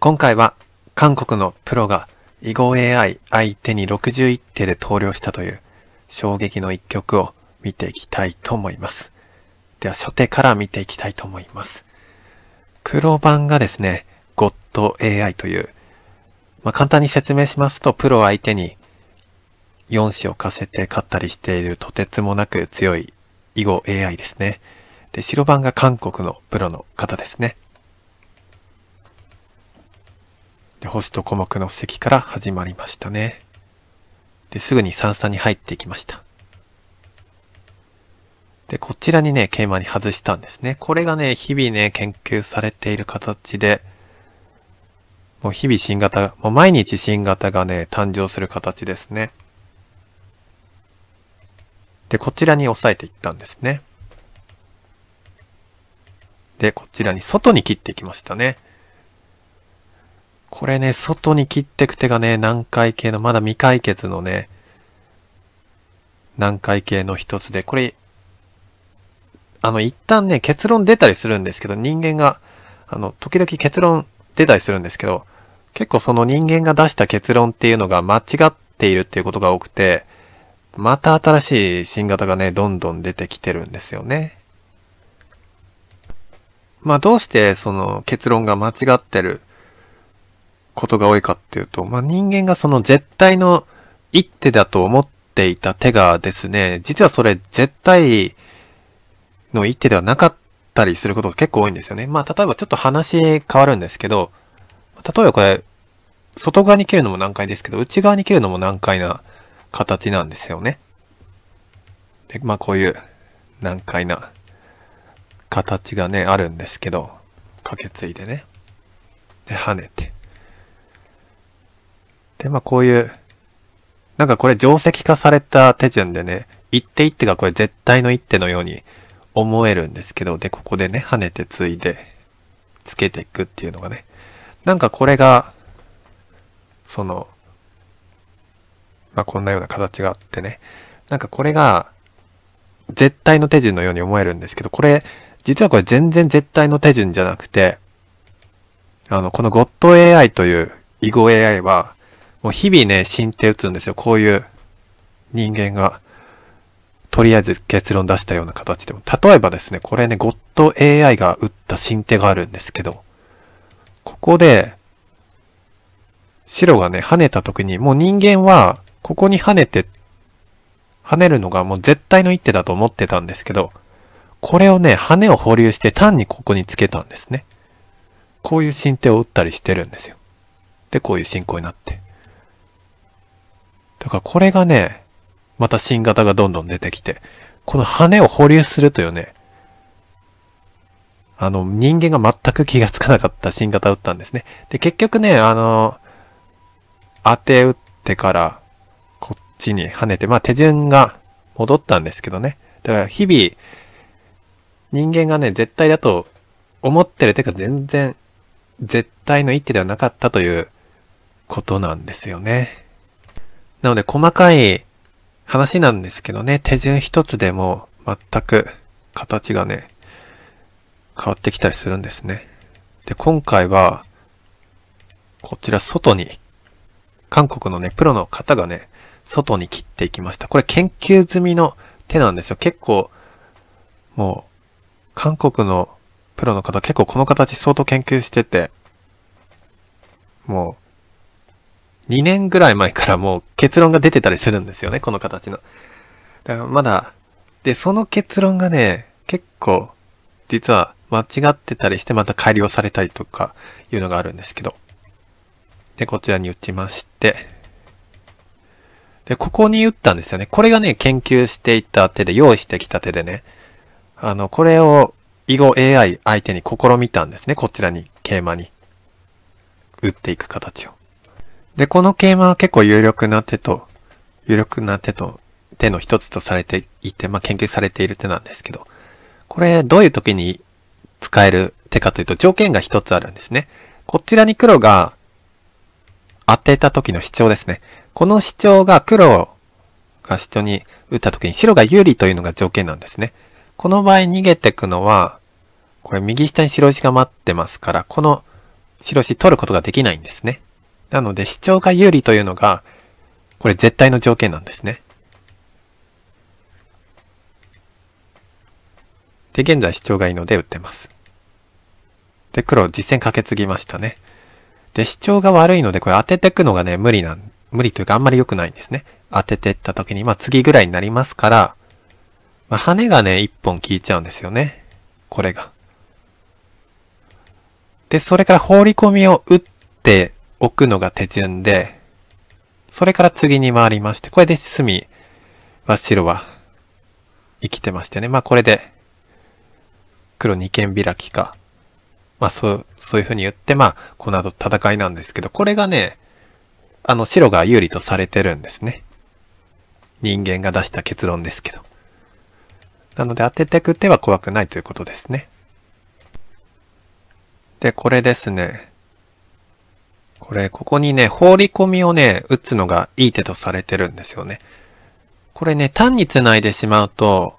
今回は韓国のプロが囲碁 AI 相手に61手で投了したという衝撃の一曲を見ていきたいと思います。では初手から見ていきたいと思います。黒番がですね、ゴッド AI という、まあ、簡単に説明しますとプロ相手に4子をかせて勝ったりしているとてつもなく強い囲碁 AI ですね。で、白番が韓国のプロの方ですね。で、星と小目の布石から始まりましたね。で、すぐに三々に入っていきました。で、こちらにね、桂馬に外したんですね。これがね、日々ね、研究されている形で、もう日々新型、もう毎日新型がね、誕生する形ですね。で、こちらに押さえていったんですね。で、こちらに外に切っていきましたね。これね、外に切ってく手がね、難解系の、まだ未解決のね、難解系の一つで、これ、あの、一旦ね、結論出たりするんですけど、人間が、あの、時々結論出たりするんですけど、結構その人間が出した結論っていうのが間違っているっていうことが多くて、また新しい新型がね、どんどん出てきてるんですよね。まあどうしてその結論が間違ってることが多いかっていうと、まあ、人間がその絶対の一手だと思っていた手がですね、実はそれ絶対の一手ではなかったりすることが結構多いんですよね。まあ、例えばちょっと話変わるんですけど、例えばこれ、外側に切るのも難解ですけど、内側に切るのも難解な形なんですよね。で、まあこういう難解な形がね、あるんですけど、かけついでね。で、跳ねて。で、まあこういう、なんかこれ定石化された手順でね、一手一手がこれ絶対の一手のように思えるんですけど、で、ここでね、跳ねてついで、つけていくっていうのがね、なんかこれが、その、まあこんなような形があってね、なんかこれが、絶対の手順のように思えるんですけど、これ、実はこれ全然絶対の手順じゃなくて、あの、この GotAI という囲碁 AI は、もう日々ね、新手打つんですよ。こういう人間が、とりあえず結論出したような形でも。例えばですね、これね、ゴッド AI が打った新手があるんですけど、ここで、白がね、跳ねた時に、もう人間は、ここに跳ねて、跳ねるのがもう絶対の一手だと思ってたんですけど、これをね、羽を保留して単にここにつけたんですね。こういう新手を打ったりしてるんですよ。で、こういう進行になって。だからこれがね、また新型がどんどん出てきて、この羽を保留するというね、あの、人間が全く気がつかなかった新型を打ったんですね。で、結局ね、あの、当て打ってから、こっちに跳ねて、まあ手順が戻ったんですけどね。だから日々、人間がね、絶対だと思ってるてか全然、絶対の一手ではなかったということなんですよね。なので細かい話なんですけどね、手順一つでも全く形がね、変わってきたりするんですね。で、今回は、こちら外に、韓国のね、プロの方がね、外に切っていきました。これ研究済みの手なんですよ。結構、もう、韓国のプロの方、結構この形相当研究してて、もう、2年ぐらい前からもう結論が出てたりするんですよね、この形の。だからまだ、で、その結論がね、結構、実は間違ってたりしてまた改良されたりとかいうのがあるんですけど。で、こちらに打ちまして、で、ここに打ったんですよね。これがね、研究していた手で、用意してきた手でね、あの、これを、囲碁 AI 相手に試みたんですね。こちらに、桂馬に、打っていく形を。で、この桂馬は結構有力な手と、有力な手と、手の一つとされていて、まあ、研究されている手なんですけど、これどういう時に使える手かというと条件が一つあるんですね。こちらに黒が当てた時の主張ですね。この主張が黒が主張に打った時に白が有利というのが条件なんですね。この場合逃げてくのは、これ右下に白石が待ってますから、この白石取ることができないんですね。なので、視聴が有利というのが、これ絶対の条件なんですね。で、現在主張がいいので打ってます。で、黒実戦かけツぎましたね。で、主張が悪いので、これ当てていくのがね、無理なん、無理というかあんまり良くないんですね。当てていった時に、まあ次ぐらいになりますから、まあ羽がね、一本効いちゃうんですよね。これが。で、それから放り込みを打って、置くのが手順で、それから次に回りまして、これで隅は白は生きてましてね。まあこれで黒二間開きか。まあそう、そういう風に言って、まあこの後戦いなんですけど、これがね、あの白が有利とされてるんですね。人間が出した結論ですけど。なので当ててく手は怖くないということですね。で、これですね。これ、ここにね、放り込みをね、打つのがいい手とされてるんですよね。これね、単に繋いでしまうと、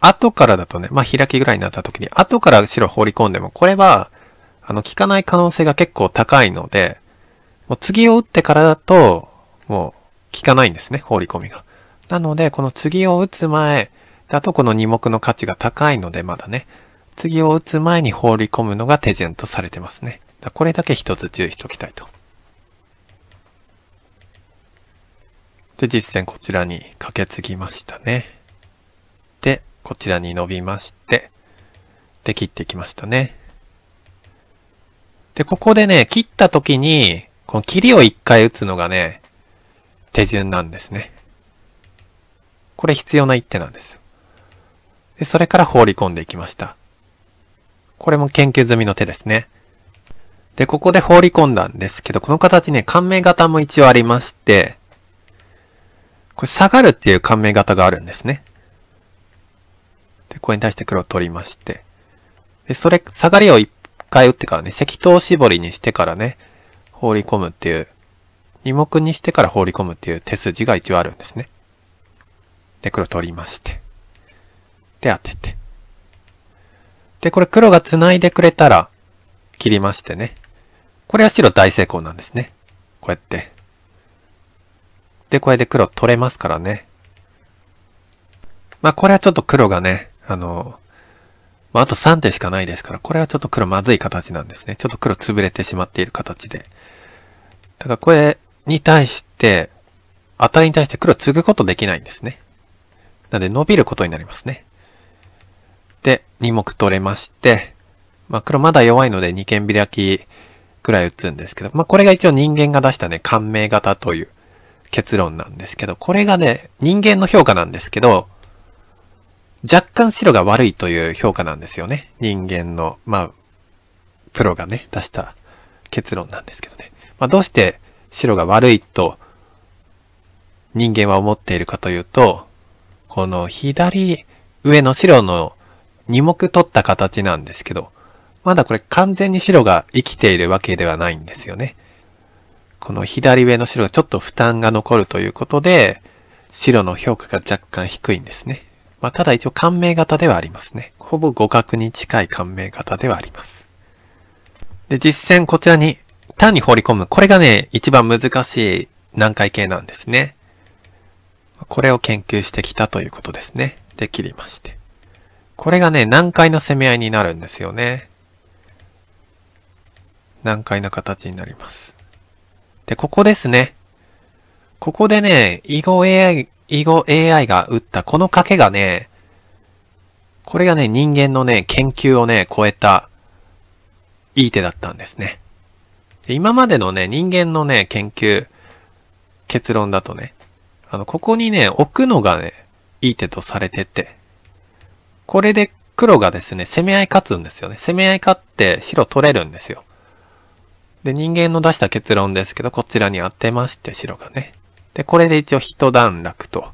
後からだとね、まあ、開きぐらいになった時に、後から後ろ放り込んでも、これは、あの、効かない可能性が結構高いので、もう次を打ってからだと、もう、効かないんですね、放り込みが。なので、この次を打つ前だとこの2目の価値が高いので、まだね、次を打つ前に放り込むのが手順とされてますね。これだけ一つ注意しておきたいと。で、実戦こちらにカケツぎましたね。で、こちらに伸びまして、で、切っていきましたね。で、ここでね、切った時に、この切りを一回打つのがね、手順なんですね。これ必要な一手なんですよ。で、それから放り込んでいきました。これも研究済みの手ですね。で、ここで放り込んだんですけど、この形ね、感銘型も一応ありまして、これ下がるっていう感銘型があるんですね。で、これに対して黒を取りまして。で、それ、下がりを一回打ってからね、石糖絞りにしてからね、放り込むっていう、二目にしてから放り込むっていう手筋が一応あるんですね。で、黒取りまして。で、当てて。で、これ黒が繋いでくれたら、切りましてね。これは白大成功なんですね。こうやって。で、これで黒取れますからね。まあ、これはちょっと黒がね、あの、まあ、あと3手しかないですから、これはちょっと黒まずい形なんですね。ちょっと黒潰れてしまっている形で。だからこれに対して、当たりに対して黒継ぐことできないんですね。なので伸びることになりますね。で、2目取れまして、まあ黒まだ弱いので二間開きくらい打つんですけど、まあ、これが一応人間が出したね、感銘型という結論なんですけど、これがね、人間の評価なんですけど、若干白が悪いという評価なんですよね。人間の、まあ、プロがね、出した結論なんですけどね。まあ、どうして白が悪いと人間は思っているかというと、この左上の白の2目取った形なんですけど、まだこれ完全に白が生きているわけではないんですよね。この左上の白がちょっと負担が残るということで、白の評価が若干低いんですね。まあ、ただ一応感銘型ではありますね。ほぼ互角に近い感銘型ではあります。で、実戦こちらに単に放り込む。これがね、一番難しい難解形なんですね。これを研究してきたということですね。で、切りまして。これがね、難解の攻め合いになるんですよね。難解な形になります。で、ここですね。ここでね、囲碁 AI、囲碁 AI が打ったこの賭けがね、これがね、人間のね、研究をね、超えた、いい手だったんですね。今までのね、人間のね、研究、結論だとね、あの、ここにね、置くのがね、いい手とされてて、これで黒がですね、攻め合い勝つんですよね。攻め合い勝って白取れるんですよ。で、人間の出した結論ですけど、こちらに当てまして、白がね。で、これで一応一段落と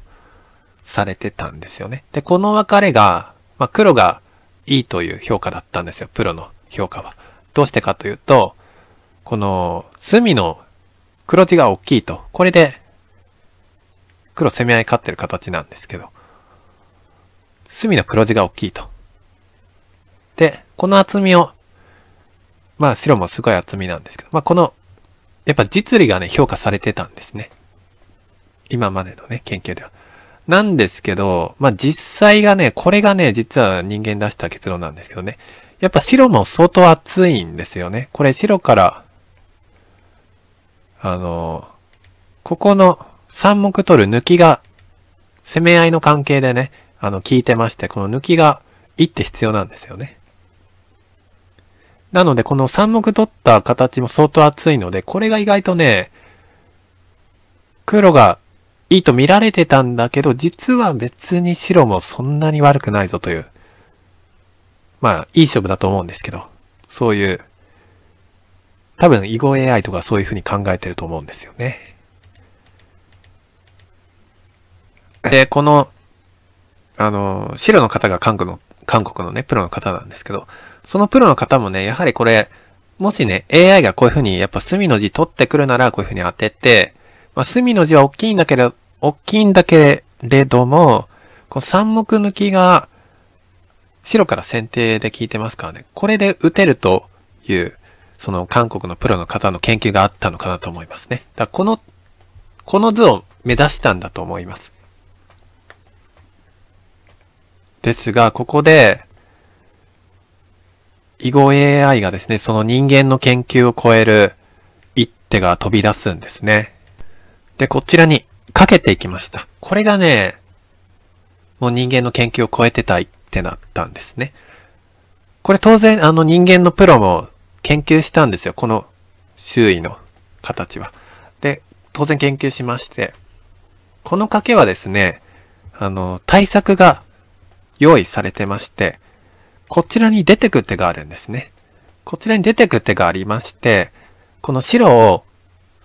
されてたんですよね。で、この別れが、まあ、黒がいいという評価だったんですよ。プロの評価は。どうしてかというと、この隅の黒字が大きいと。これで黒攻め合い勝ってる形なんですけど、隅の黒字が大きいと。で、この厚みをまあ白もすごい厚みなんですけど、まあこの、やっぱ実利がね、評価されてたんですね。今までのね、研究では。なんですけど、まあ実際がね、これがね、実は人間出した結論なんですけどね。やっぱ白も相当厚いんですよね。これ白から、あの、ここの3目取る抜きが、攻め合いの関係でね、あの、効いてまして、この抜きが1って必要なんですよね。なので、この3目取った形も相当厚いので、これが意外とね、黒がいいと見られてたんだけど、実は別に白もそんなに悪くないぞという。まあ、いい勝負だと思うんですけど、そういう、多分、囲碁 AI とかそういうふうに考えてると思うんですよね。で、この、あの、白の方が韓国の、韓国のね、プロの方なんですけど、そのプロの方もね、やはりこれ、もしね、AI がこういうふうに、やっぱ隅の字取ってくるなら、こういうふうに当てて、まあ、隅の字は大きいんだけど、大きいんだけれども、この三目抜きが、白から選定で効いてますからね、これで打てるという、その韓国のプロの方の研究があったのかなと思いますね。だこの、この図を目指したんだと思います。ですが、ここで、囲碁 AI がですね、その人間の研究を超える一手が飛び出すんですね。で、こちらにかけていきました。これがね、もう人間の研究を超えてた一手だったんですね。これ当然あの人間のプロも研究したんですよ。この周囲の形は。で、当然研究しまして、この賭けはですね、あの、対策が用意されてまして、こちらに出てく手があるんですね。こちらに出てく手がありまして、この白を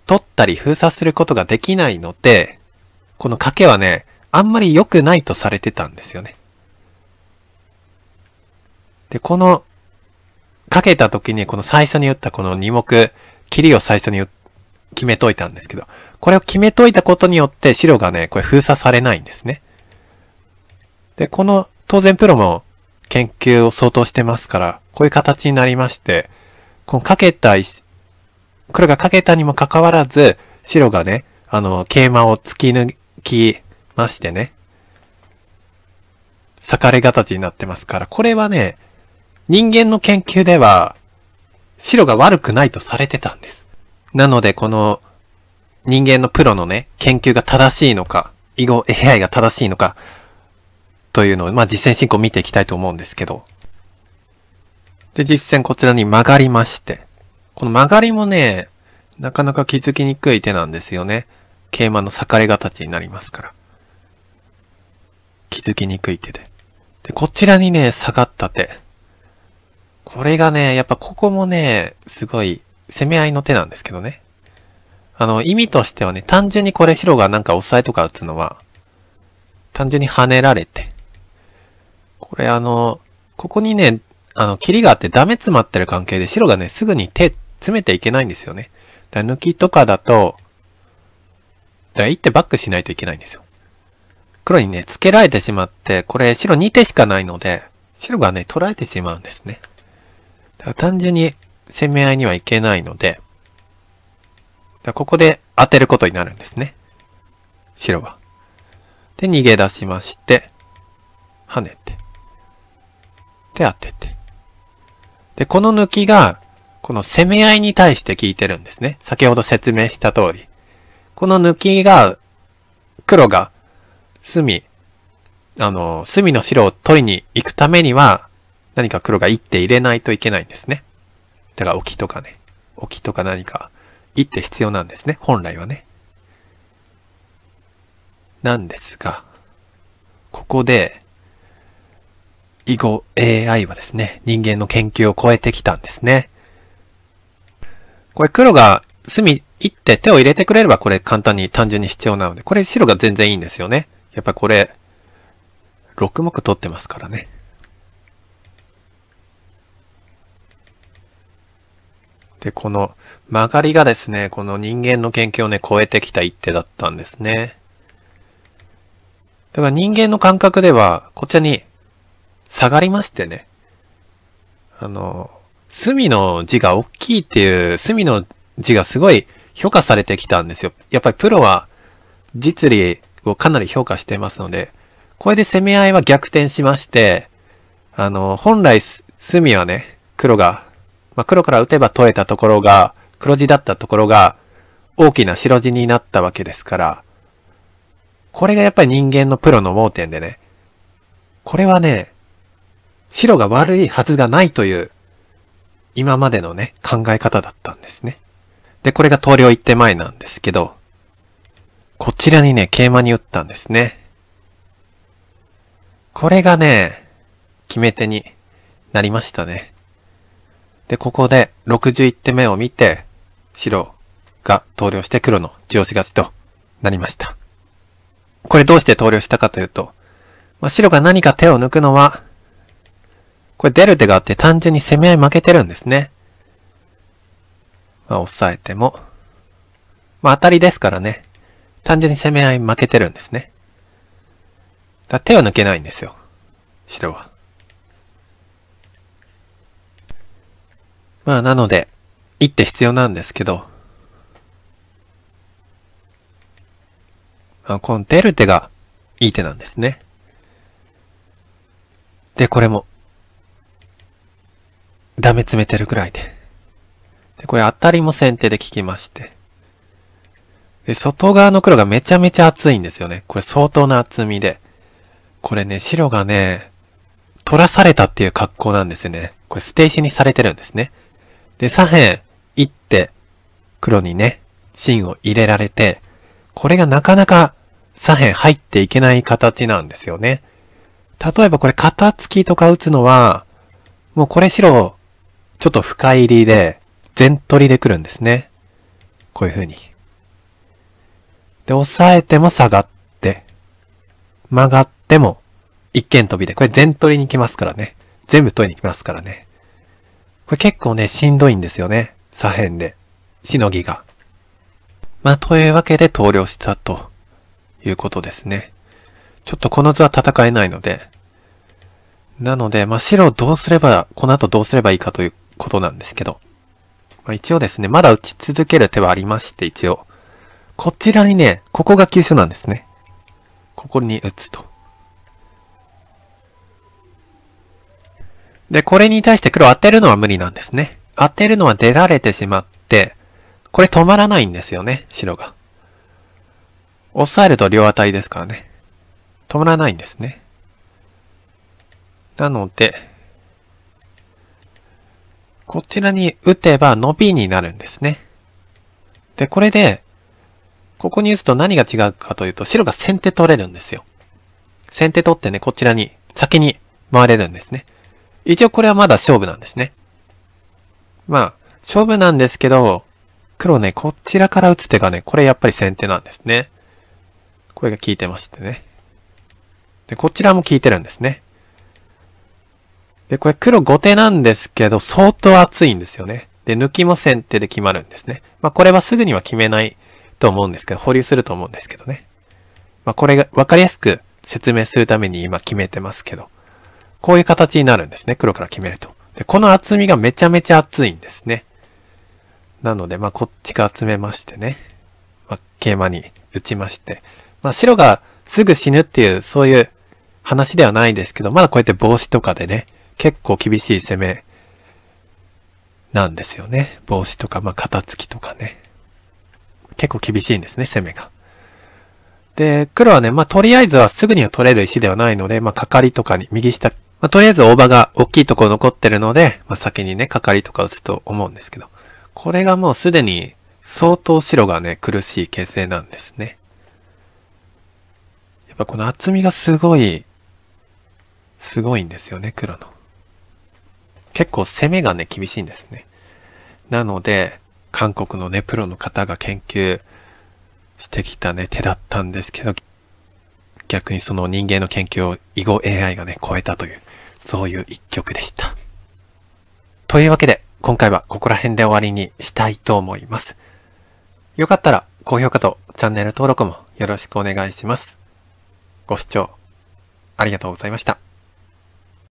取ったり封鎖することができないので、この賭けはね、あんまり良くないとされてたんですよね。で、この、かけた時にこの最初に打ったこの2目、切りを最初に決めといたんですけど、これを決めといたことによって白がね、これ封鎖されないんですね。で、この、当然プロも研究を相当してますから、こういう形になりまして、このかけた石、黒がかけたにもかかわらず、白がね、あの、桂馬を突き抜きましてね、裂かれ形になってますから、これはね、人間の研究では、白が悪くないとされてたんです。なので、この、人間のプロのね、研究が正しいのか、以後 AI が正しいのか、というのを、まあ、実践進行を見ていきたいと思うんですけど。で、実践こちらに曲がりまして。この曲がりもね、なかなか気づきにくい手なんですよね。桂馬の裂かれ形になりますから。気づきにくい手で。で、こちらにね、下がった手。これがね、やっぱここもね、すごい攻め合いの手なんですけどね。あの、意味としてはね、単純にこれ白がなんか押さえとか打つのは、単純に跳ねられて、これあの、ここにね、あの、霧があってダメ詰まってる関係で白がね、すぐに手詰めていけないんですよね。だ抜きとかだと、だ1手バックしないといけないんですよ。黒にね、付けられてしまって、これ白2手しかないので、白がね、取られてしまうんですね。だから単純に攻め合いにはいけないので、だここで当てることになるんですね。白は。で、逃げ出しまして、跳ねて。って当てて。で、この抜きが、この攻め合いに対して効いてるんですね。先ほど説明した通り。この抜きが、黒が、隅、あの、隅の白を取りに行くためには、何か黒が一手入れないといけないんですね。だから置きとかね。置きとか何か、一手必要なんですね。本来はね。なんですが、ここで、以後 AI はですね、人間の研究を超えてきたんですね。これ黒が隅行って手を入れてくれればこれ簡単に単純に必要なので、これ白が全然いいんですよね。やっぱこれ、6目取ってますからね。で、この曲がりがですね、この人間の研究をね、超えてきた一手だったんですね。だから人間の感覚では、こちらに下がりましてね。あの、隅の字が大きいっていう、隅の字がすごい評価されてきたんですよ。やっぱりプロは実利をかなり評価していますので、これで攻め合いは逆転しまして、あの、本来隅はね、黒が、まあ、黒から打てば取れたところが、黒字だったところが、大きな白地になったわけですから、これがやっぱり人間のプロの盲点でね、これはね、白が悪いはずがないという、今までのね、考え方だったんですね。で、これが投了一手前なんですけど、こちらにね、桂馬に打ったんですね。これがね、決め手になりましたね。で、ここで61手目を見て、白が投了して黒の中押し勝ちとなりました。これどうして投了したかというと、まあ、白が何か手を抜くのはこれ出る手があって単純に攻め合い負けてるんですね。まあ、抑えても。まあ、当たりですからね。単純に攻め合い負けてるんですね。だ手は抜けないんですよ。白は。まあ、なので、一手必要なんですけど、あこの出る手がいい手なんですね。で、これもダメ詰めてるくらいで。でこれ当たりも先手で効きまして。で、外側の黒がめちゃめちゃ厚いんですよね。これ相当な厚みで。これね、白がね、取らされたっていう格好なんですよね。これ捨て石にされてるんですね。で、左辺、行って、黒にね、芯を入れられて、これがなかなか左辺入っていけない形なんですよね。例えばこれ肩付きとか打つのは、もうこれ白ちょっと深入りで、全取りで来るんですね。こういう風に。で、押さえても下がって、曲がっても、一間飛びで、これ全取りに来ますからね。全部取りに来ますからね。これ結構ね、しんどいんですよね。左辺で。しのぎが。まあ、というわけで投了したということですね。ちょっとこの図は戦えないので。なので、まあ、白どうすれば、この後どうすればいいかということなんですけど。まあ、一応ですね、まだ打ち続ける手はありまして、一応。こちらにね、ここが急所なんですね。ここに打つと。で、これに対して黒当てるのは無理なんですね。当てるのは出られてしまって、これ止まらないんですよね、白が。押さえると両当たりですからね。止まらないんですね。なので、こちらに打てば伸びになるんですね。で、これで、ここに打つと何が違うかというと、白が先手取れるんですよ。先手取ってね、こちらに、先に回れるんですね。一応これはまだ勝負なんですね。まあ、勝負なんですけど、黒ね、こちらから打つ手がね、これやっぱり先手なんですね。これが効いてましてね。で、こちらも効いてるんですね。で、これ黒5手なんですけど、相当厚いんですよね。で、抜きも先手で決まるんですね。まあ、これはすぐには決めないと思うんですけど、保留すると思うんですけどね。まあ、これが分かりやすく説明するために今決めてますけど、こういう形になるんですね。黒から決めると。で、この厚みがめちゃめちゃ厚いんですね。なので、まあ、こっちが集めましてね。まあ、桂馬に打ちまして。まあ、白がすぐ死ぬっていう、そういう話ではないですけど、まだこうやって帽子とかでね、結構厳しい攻めなんですよね。帽子とか、まあ、肩つきとかね。結構厳しいんですね、攻めが。で、黒はね、まあ、とりあえずはすぐには取れる石ではないので、まあ、かかりとかに、右下、まあ、とりあえず大場が大きいとこ残ってるので、まあ、先にね、かかりとか打つと思うんですけど、これがもうすでに相当白がね、苦しい形勢なんですね。やっぱこの厚みがすごい、すごいんですよね、黒の。結構攻めがね、厳しいんですね。なので、韓国のね、プロの方が研究してきたね、手だったんですけど、逆にその人間の研究を囲碁 AI がね、超えたという、そういう一曲でした。というわけで、今回はここら辺で終わりにしたいと思います。よかったら高評価とチャンネル登録もよろしくお願いします。ご視聴ありがとうございました。